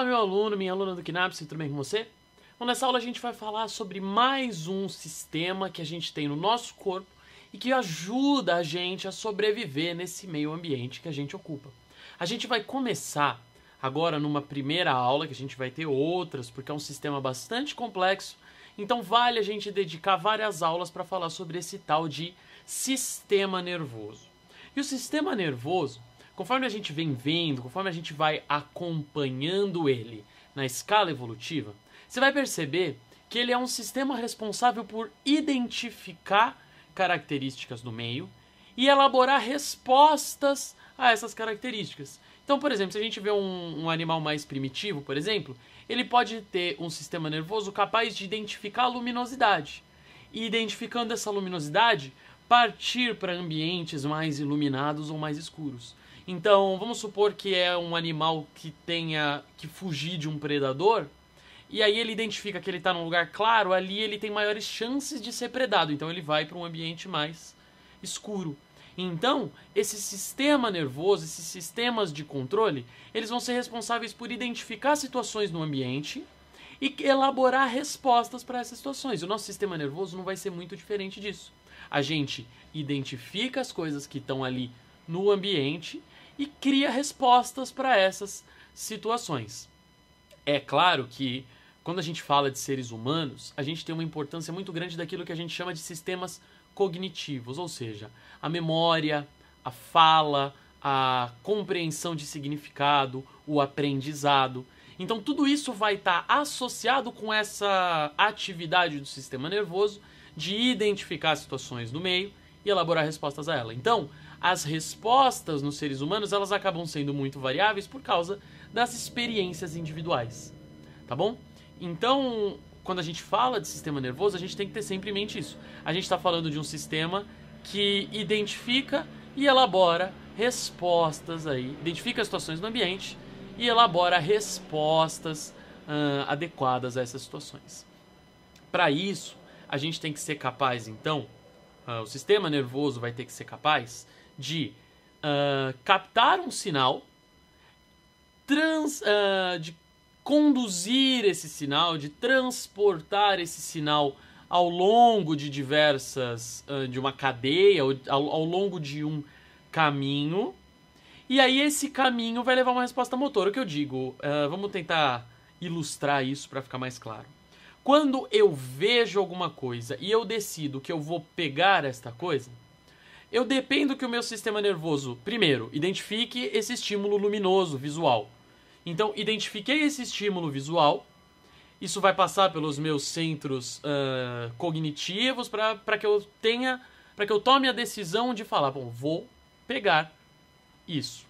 Fala meu aluno, minha aluna do Kinapse, tudo bem com você? Bom, nessa aula a gente vai falar sobre mais um sistema que a gente tem no nosso corpo e que ajuda a gente a sobreviver nesse meio ambiente que a gente ocupa. A gente vai começar agora numa primeira aula, que a gente vai ter outras, porque é um sistema bastante complexo, então vale a gente dedicar várias aulas para falar sobre esse tal de sistema nervoso. E o sistema nervoso Conforme a gente vem vendo, conforme a gente vai acompanhando ele na escala evolutiva, você vai perceber que ele é um sistema responsável por identificar características do meio e elaborar respostas a essas características. Então, por exemplo, se a gente vê um, um, animal mais primitivo, por exemplo, ele pode ter um sistema nervoso capaz de identificar a luminosidade. E identificando essa luminosidade, partir para ambientes mais iluminados ou mais escuros. Então, vamos supor que é um animal que tenha que fugir de um predador, e aí ele identifica que ele está num lugar claro, ali ele tem maiores chances de ser predado, então ele vai para um ambiente mais escuro. Então, esse sistema nervoso, esses sistemas de controle, eles vão ser responsáveis por identificar situações no ambiente e elaborar respostas para essas situações. O nosso sistema nervoso não vai ser muito diferente disso. A gente identifica as coisas que estão ali no ambiente e cria respostas para essas situações. É claro que quando a gente fala de seres humanos, a gente tem uma importância muito grande daquilo que a gente chama de sistemas cognitivos, ou seja, a memória, a fala, a compreensão de significado, o aprendizado. Então tudo isso vai estar tá associado com essa atividade do sistema nervoso de identificar situações no meio e elaborar respostas a ela. Então, as respostas nos seres humanos elas acabam sendo muito variáveis por causa das experiências individuais, tá bom? Então, quando a gente fala de sistema nervoso, a gente tem que ter sempre em mente isso. A gente está falando de um sistema que identifica e elabora respostas aí, identifica situações no ambiente e elabora respostas ah, adequadas a essas situações. Para isso, a gente tem que ser capaz, então, ah, o sistema nervoso vai ter que ser capaz de uh, captar um sinal, trans, uh, de conduzir esse sinal, de transportar esse sinal ao longo de diversas, uh, de uma cadeia, ao, ao longo de um caminho. E aí esse caminho vai levar uma resposta motora. O que eu digo? Uh, vamos tentar ilustrar isso para ficar mais claro. Quando eu vejo alguma coisa e eu decido que eu vou pegar esta coisa, eu dependo que o meu sistema nervoso, primeiro, identifique esse estímulo luminoso visual. Então, identifiquei esse estímulo visual, isso vai passar pelos meus centros uh, cognitivos para que eu tenha, para que eu tome a decisão de falar, bom, vou pegar isso.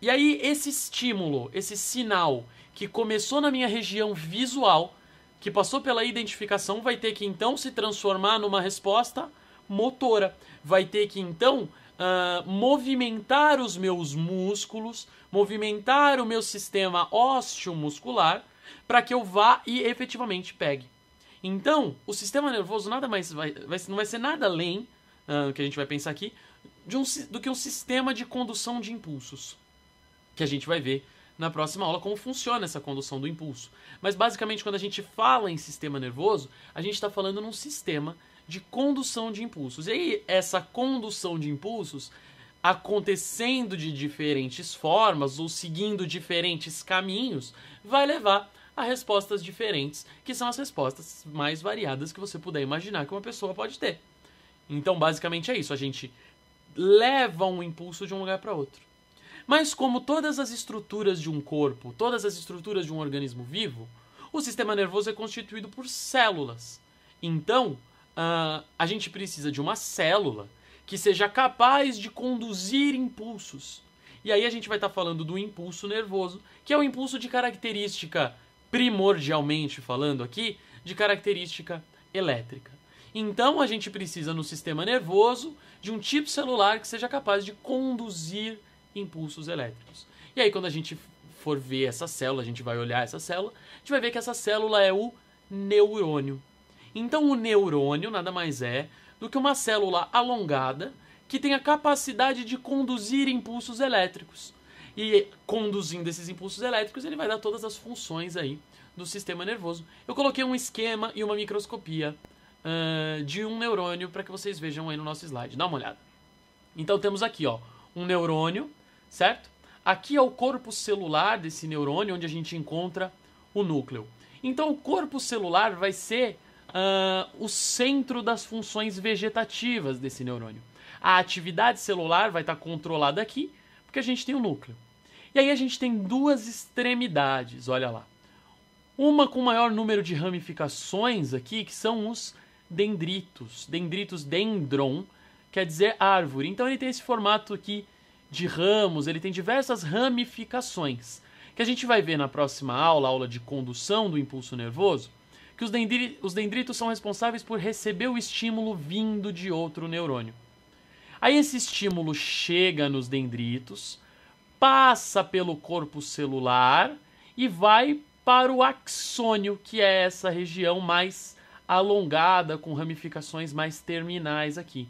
E aí, esse estímulo, esse sinal que começou na minha região visual, que passou pela identificação, vai ter que então se transformar numa resposta motora. Vai ter que então uh, movimentar os meus músculos, movimentar o meu sistema ósseo muscular para que eu vá e efetivamente pegue. Então, o sistema nervoso nada mais vai, vai não vai ser nada além uh, que a gente vai pensar aqui um, do que um sistema de condução de impulsos que a gente vai ver na próxima aula como funciona essa condução do impulso. Mas basicamente, quando a gente fala em sistema nervoso, a gente está falando num sistema de condução de impulsos. E aí, essa condução de impulsos acontecendo de diferentes formas ou seguindo diferentes caminhos vai levar a respostas diferentes, que são as respostas mais variadas que você puder imaginar que uma pessoa pode ter. Então, basicamente é isso, a gente leva um impulso de um lugar para outro. Mas como todas as estruturas de um corpo, todas as estruturas de um organismo vivo, o sistema nervoso é constituído por células. Então, uh, a gente precisa de uma célula que seja capaz de conduzir impulsos. E aí a gente vai estar tá falando do impulso nervoso, que é o impulso de característica, primordialmente falando aqui, de característica elétrica. Então a gente precisa no sistema nervoso de um tipo celular que seja capaz de conduzir impulsos elétricos. E aí quando a gente for ver essa célula, a gente vai olhar essa célula, a gente vai ver que essa célula é o neurônio. Então, o neurônio nada mais é do que uma célula alongada que tem a capacidade de conduzir impulsos elétricos. E conduzindo esses impulsos elétricos, ele vai dar todas as funções aí do sistema nervoso. Eu coloquei um esquema e uma microscopia uh, de um neurônio para que vocês vejam aí no nosso slide. Dá uma olhada. Então temos aqui ó, um neurônio, certo? Aqui é o corpo celular desse neurônio, onde a gente encontra o núcleo. Então o corpo celular vai ser uh, o centro das funções vegetativas desse neurônio. A atividade celular vai estar tá controlada aqui, porque a gente tem o um núcleo. E aí a gente tem duas extremidades, olha lá. Uma com maior número de ramificações aqui, que são os dendritos. Dendritos dendron quer dizer árvore. Então ele tem esse formato aqui de ramos, ele tem diversas ramificações, que a gente vai ver na próxima aula, aula de condução do impulso nervoso, que os, dendri os dendritos são responsáveis por receber o estímulo vindo de outro neurônio. Aí esse estímulo chega nos dendritos, passa pelo corpo celular e vai para o axônio, que é essa região mais alongada, com ramificações mais terminais aqui.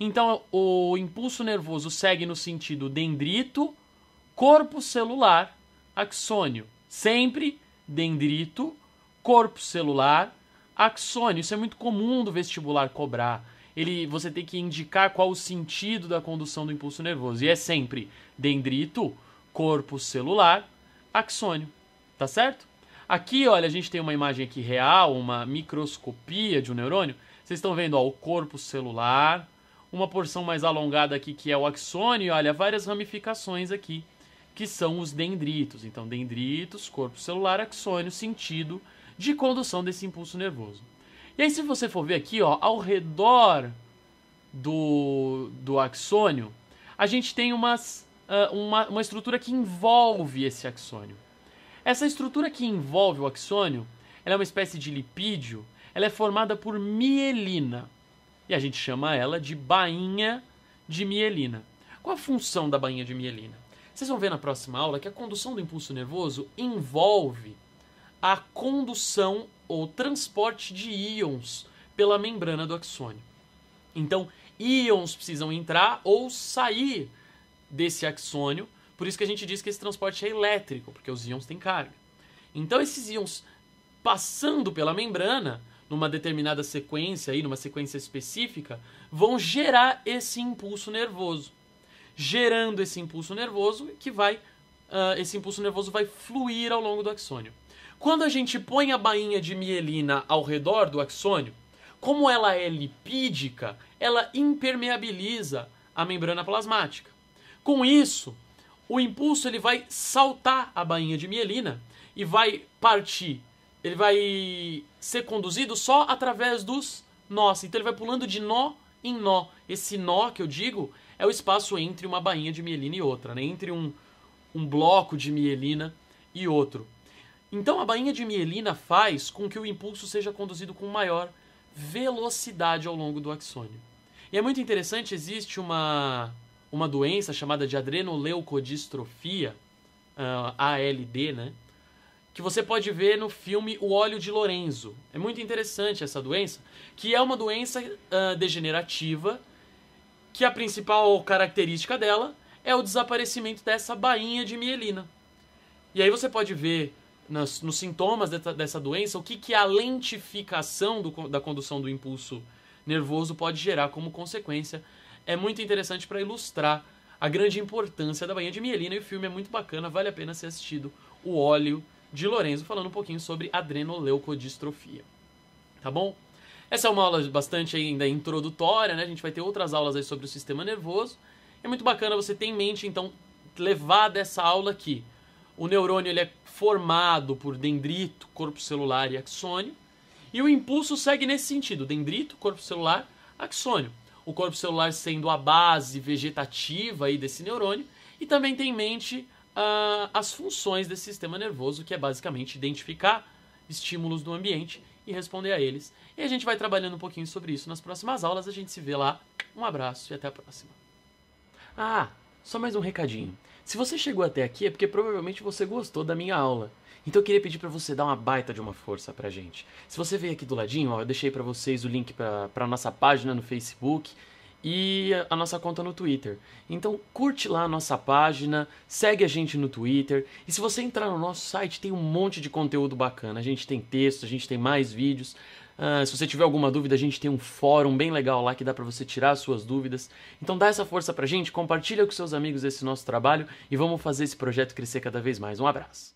Então, o impulso nervoso segue no sentido dendrito, corpo celular, axônio. Sempre dendrito, corpo celular, axônio. Isso é muito comum do vestibular cobrar. Ele, você tem que indicar qual o sentido da condução do impulso nervoso. E é sempre dendrito, corpo celular, axônio. Tá certo? Aqui, olha, a gente tem uma imagem aqui real, uma microscopia de um neurônio. Vocês estão vendo ó, o corpo celular, uma porção mais alongada aqui que é o axônio, e olha, várias ramificações aqui, que são os dendritos. Então, dendritos, corpo celular, axônio, sentido de condução desse impulso nervoso. E aí, se você for ver aqui, ó, ao redor do, do axônio, a gente tem umas, uh, uma, uma estrutura que envolve esse axônio. Essa estrutura que envolve o axônio ela é uma espécie de lipídio, ela é formada por mielina. E a gente chama ela de bainha de mielina. Qual a função da bainha de mielina? Vocês vão ver na próxima aula que a condução do impulso nervoso envolve a condução ou transporte de íons pela membrana do axônio. Então, íons precisam entrar ou sair desse axônio, por isso que a gente diz que esse transporte é elétrico, porque os íons têm carga. Então, esses íons passando pela membrana, numa determinada sequência, aí, numa sequência específica, vão gerar esse impulso nervoso. Gerando esse impulso nervoso, que vai, uh, esse impulso nervoso vai fluir ao longo do axônio. Quando a gente põe a bainha de mielina ao redor do axônio, como ela é lipídica, ela impermeabiliza a membrana plasmática. Com isso, o impulso ele vai saltar a bainha de mielina e vai partir. Ele vai ser conduzido só através dos nós. Então ele vai pulando de nó em nó. Esse nó que eu digo é o espaço entre uma bainha de mielina e outra, né? entre um, um bloco de mielina e outro. Então a bainha de mielina faz com que o impulso seja conduzido com maior velocidade ao longo do axônio. E é muito interessante, existe uma, uma doença chamada de adrenoleucodistrofia, uh, ah, ALD, né? Que você pode ver no filme O Óleo de Lorenzo. É muito interessante essa doença, que é uma doença uh, degenerativa, que a principal característica dela é o desaparecimento dessa bainha de mielina. E aí você pode ver nos, nos sintomas dessa, dessa, doença, o que, que a lentificação do, da condução do impulso nervoso pode gerar como consequência. É muito interessante para ilustrar a grande importância da Bainha de Mielina e o filme é muito bacana, vale a pena ser assistido. O óleo de Lorenzo falando um pouquinho sobre adrenoleucodistrofia. Tá bom? Essa é uma aula bastante ainda introdutória, né? A gente vai ter outras aulas aí sobre o sistema nervoso. É muito bacana você ter em mente, então, levar dessa aula aqui o neurônio ele é formado por dendrito, corpo celular e axônio. E o impulso segue nesse sentido: dendrito, corpo celular, axônio. O corpo celular sendo a base vegetativa aí desse neurônio. E também tem em mente uh, as funções desse sistema nervoso, que é basicamente identificar estímulos do ambiente e responder a eles. E a gente vai trabalhando um pouquinho sobre isso nas próximas aulas. A gente se vê lá. Um abraço e até a próxima. Ah, só mais um recadinho. Se você chegou até aqui é porque provavelmente você gostou da minha aula. Então eu queria pedir para você dar uma baita de uma força pra gente. Se você veio aqui do ladinho, ó, eu deixei para vocês o link para a nossa página no Facebook e a nossa conta no Twitter. Então curte lá a nossa página, segue a gente no Twitter. E se você entrar no nosso site, tem um monte de conteúdo bacana. A gente tem texto, a gente tem mais vídeos. Ah, se você tiver alguma dúvida, a gente tem um fórum bem legal lá que dá para você tirar suas dúvidas. Então dá essa força pra gente, compartilha com seus amigos esse nosso trabalho e vamos fazer esse projeto crescer cada vez mais. Um abraço.